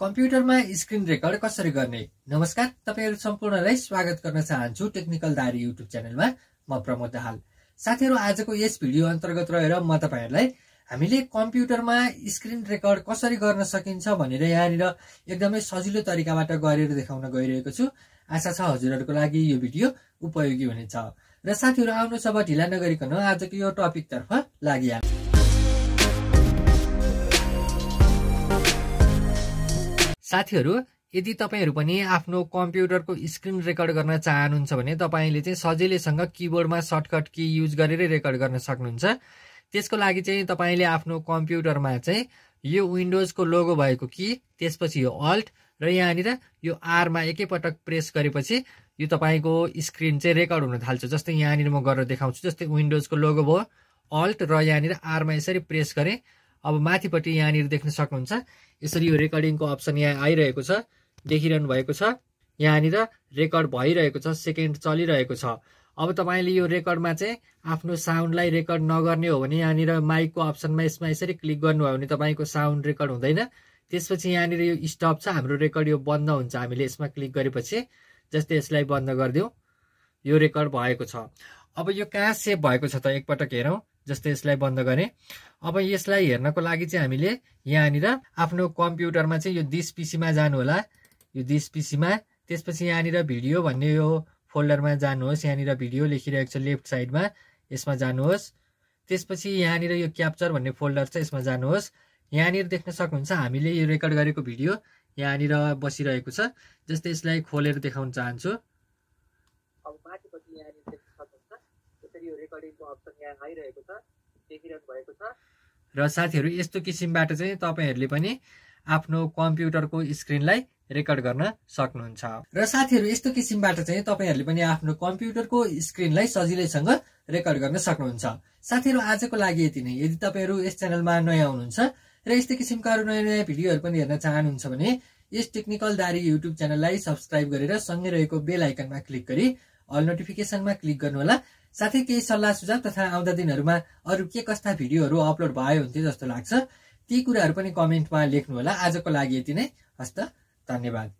कम्प्युटरमा screen record कसरी गर्ने नमस्कार तपाईँहरू सम्पूर्णलाई स्वागत गर्न चाहन्छु टेक्निकल दारी युट्युब च्यानलमा म प्रमोद दाहाल साथीहरू आजको यस भिडियो अन्तर्गत रहेर म तपाईँहरूलाई हामीले कम्प्युटरमा स्क्रिन रेकर्ड कसरी गर्न सकिन्छ भनेर यहाँनिर एकदमै सजिलो तरिकाबाट गरेर देखाउन गइरहेको छु आशा छ हजुरहरूको लागि यो भिडियो उपयोगी हुनेछ र साथीहरू आउनु सब ढिला नगरिकन आजको यो टपिकतर्फ लागिहाल्छ साथीहरू यदि तपाईँहरू पनि आफ्नो कम्प्युटरको स्क्रिन रेकर्ड गर्न चाहनुहुन्छ भने तपाईँले चाहिँ सजिलैसँग किबोर्डमा सर्टकट कि युज गरेरै रेकर्ड गर्न सक्नुहुन्छ त्यसको लागि चाहिँ तपाईँले आफ्नो कम्प्युटरमा चाहिँ यो विन्डोजको लोगो भएको कि त्यसपछि यो अल्ट र यहाँनिर यो आरमा एकैपटक प्रेस गरेपछि यो तपाईँको स्क्रिन चाहिँ रेकर्ड हुन थाल्छ जस्तै यहाँनिर म गरेर देखाउँछु जस्तै विन्डोजको लोगो भयो अल्ट र यहाँनिर आरमा यसरी प्रेस गरेँ अब माथिपट्टि यहाँनिर देख्न सक्नुहुन्छ यसरी यो रेकर्डिङको अप्सन यहाँ आइरहेको छ देखिरहनु भएको छ यहाँनिर रेकर्ड भइरहेको छ सेकेन्ड चलिरहेको छ अब तपाईँले यो रेकर्डमा चाहिँ आफ्नो साउन्डलाई रेकर्ड नगर्ने हो भने यहाँनिर माइकको अप्सनमा यसमा यसरी क्लिक गर्नुभयो भने तपाईँको साउन्ड रेकर्ड हुँदैन त्यसपछि यहाँनिर यो स्टप छ हाम्रो रेकर्ड यो बन्द हुन्छ हामीले यसमा क्लिक गरेपछि जस्तै यसलाई बन्द गरिदिउँ यो रेकर्ड भएको छ अब यो कहाँ सेभ भएको छ त एकपटक हेरौँ जस्तै यसलाई बन्द गरेँ अब यसलाई हेर्नको लागि चाहिँ हामीले यहाँनिर आफ्नो कम्प्युटरमा चाहिँ यो दिस पिसीमा जानुहोला यो दिस पिसीमा त्यसपछि यहाँनिर भिडियो भन्ने यो फोल्डरमा जानुहोस् यहाँनिर भिडियो लेखिरहेको छ लेफ्ट साइडमा यसमा जानुहोस् त्यसपछि यहाँनिर यो क्याप्चर भन्ने फोल्डर छ यसमा जानुहोस् यहाँनिर देख्न सक्नुहुन्छ हामीले यो रेकर्ड गरेको भिडियो यहाँनिर बसिरहेको छ जस्तै यसलाई खोलेर देखाउन चाहन्छु यो रेकर्डिङको अप्सन यहाँ आइरहेको छ देखिरहनु भएको छ र साथीहरू यस्तो किसिमबाट चाहिँ तपाईँहरूले पनि आफ्नो कम्प्युटरको स्क्रिनलाई रेकर्ड गर्न सक्नुहुन्छ र साथीहरू यस्तो किसिमबाट चाहिँ तपाईँहरूले पनि आफ्नो कम्प्युटरको स्क्रिनलाई सजिलैसँग रेकर्ड गर्न सक्नुहुन्छ साथीहरू आजको लागि यति नै यदि तपाईँहरू यस च्यानलमा नयाँ हुनुहुन्छ र यस्तै किसिमका अरू नयाँ नयाँ भिडियोहरू पनि हेर्न चाहनुहुन्छ भने यस टेक्निकल दारी युट्युब च्यानललाई सब्सक्राइब गरेर सँगै रहेको बेल आइकनमा क्लिक गरी अल नोटिफिकेसनमा क्लिक गर्नुहोला साथै केही सल्लाह सुझाव तथा आउँदा दिनहरूमा अरू के कस्ता भिडियोहरू अपलोड भयो हुन्थ्यो जस्तो लाग्छ ती कुराहरू पनि कमेन्टमा लेख्नुहोला आजको लागि यति नै हस्त धन्यवाद